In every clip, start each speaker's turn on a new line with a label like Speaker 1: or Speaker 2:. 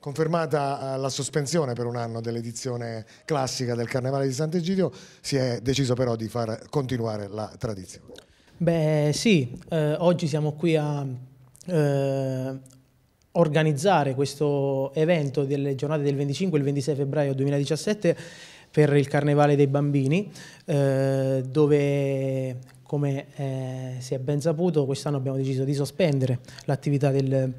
Speaker 1: Confermata eh, la sospensione per un anno dell'edizione classica del Carnevale di Sant'Egidio, si è deciso però di far continuare la tradizione.
Speaker 2: Beh sì, eh, oggi siamo qui a eh, organizzare questo evento delle giornate del 25 e il 26 febbraio 2017 per il Carnevale dei Bambini, eh, dove come eh, si è ben saputo quest'anno abbiamo deciso di sospendere l'attività del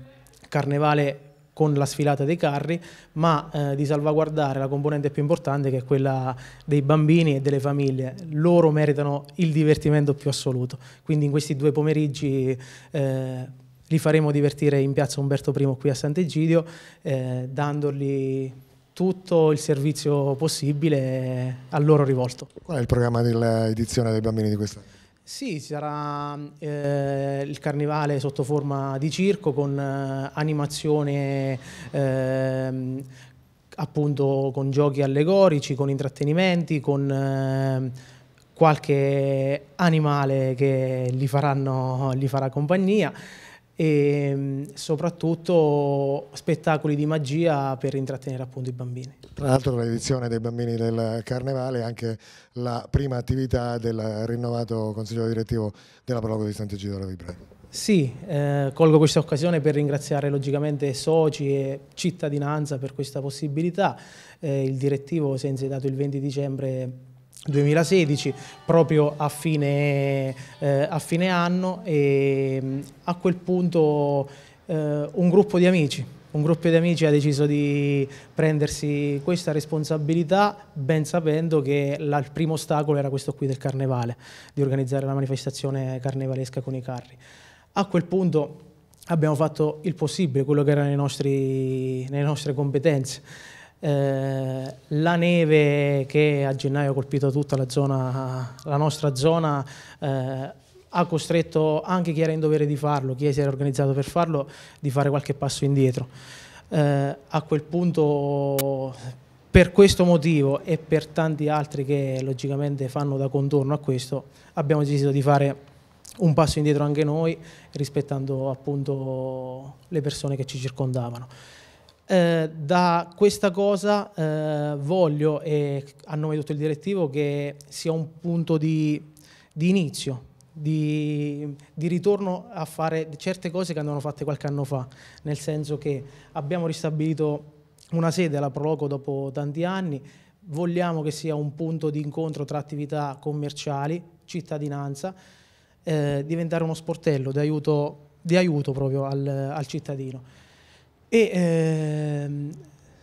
Speaker 2: Carnevale con la sfilata dei carri, ma eh, di salvaguardare la componente più importante che è quella dei bambini e delle famiglie. Loro meritano il divertimento più assoluto, quindi in questi due pomeriggi eh, li faremo divertire in piazza Umberto I qui a Sant'Egidio, eh, dandogli tutto il servizio possibile
Speaker 1: a loro rivolto. Qual è il programma dell'edizione dei bambini di quest'anno?
Speaker 2: Sì, ci sarà eh, il carnevale sotto forma di circo con eh, animazione eh, appunto con giochi allegorici, con intrattenimenti, con ehm, qualche animale che gli, faranno, gli farà compagnia e mm, soprattutto spettacoli di magia per intrattenere appunto i bambini.
Speaker 1: Tra l'altro l'edizione dei bambini del Carnevale è anche la prima attività del rinnovato Consiglio direttivo della Prologo di Sant'Egidio della Vibra.
Speaker 2: Sì, eh, colgo questa occasione per ringraziare logicamente soci e cittadinanza per questa possibilità. Eh, il direttivo, senza dato il 20 dicembre, 2016 proprio a fine, eh, a fine anno e a quel punto eh, un gruppo di amici un gruppo di amici ha deciso di prendersi questa responsabilità ben sapendo che la, il primo ostacolo era questo qui del carnevale, di organizzare la manifestazione carnevalesca con i carri. A quel punto abbiamo fatto il possibile, quello che era nelle nostre, nelle nostre competenze. Eh, la neve che a gennaio ha colpito tutta la, zona, la nostra zona eh, ha costretto anche chi era in dovere di farlo, chi si era organizzato per farlo, di fare qualche passo indietro. Eh, a quel punto, per questo motivo e per tanti altri che logicamente fanno da contorno a questo, abbiamo deciso di fare un passo indietro anche noi, rispettando appunto le persone che ci circondavano. Eh, da questa cosa eh, voglio, eh, a nome di tutto il direttivo, che sia un punto di, di inizio, di, di, ritorno a fare certe cose che andavano fatte qualche anno fa, nel senso che abbiamo ristabilito una sede alla Proloco dopo tanti anni, vogliamo che sia un punto di incontro tra attività commerciali, cittadinanza, eh, diventare uno sportello di aiuto, di aiuto proprio al, al cittadino. E ehm,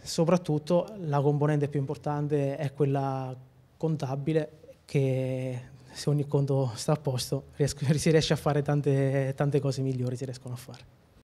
Speaker 2: soprattutto la componente più importante è quella contabile che se ogni conto sta a posto si riesce a fare tante, tante cose migliori, si riescono a fare.